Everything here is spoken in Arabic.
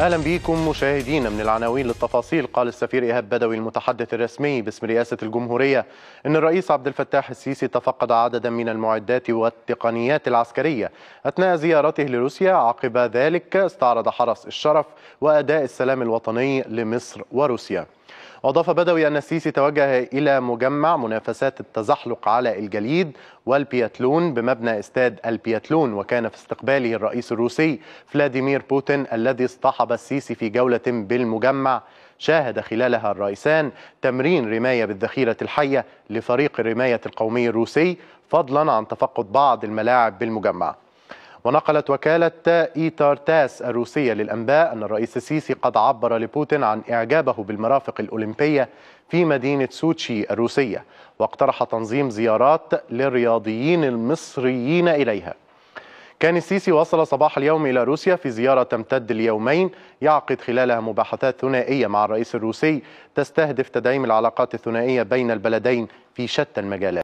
اهلا بكم مشاهدينا من العناوين للتفاصيل قال السفير ايهاب بدوي المتحدث الرسمي باسم رئاسه الجمهوريه ان الرئيس عبد الفتاح السيسي تفقد عددا من المعدات والتقنيات العسكريه اثناء زيارته لروسيا عقب ذلك استعرض حرس الشرف واداء السلام الوطني لمصر وروسيا وأضاف بدوي أن السيسي توجه إلى مجمع منافسات التزحلق على الجليد والبياتلون بمبنى استاد البياتلون وكان في استقباله الرئيس الروسي فلاديمير بوتين الذي اصطحب السيسي في جولة بالمجمع شاهد خلالها الرئيسان تمرين رماية بالذخيرة الحية لفريق الرماية القومي الروسي فضلا عن تفقد بعض الملاعب بالمجمع ونقلت وكالة إيتار تاس الروسية للأنباء أن الرئيس السيسي قد عبر لبوتين عن إعجابه بالمرافق الأولمبية في مدينة سوتشي الروسية واقترح تنظيم زيارات للرياضيين المصريين إليها كان السيسي وصل صباح اليوم إلى روسيا في زيارة تمتد ليومين يعقد خلالها مباحثات ثنائية مع الرئيس الروسي تستهدف تدعيم العلاقات الثنائية بين البلدين في شتى المجالات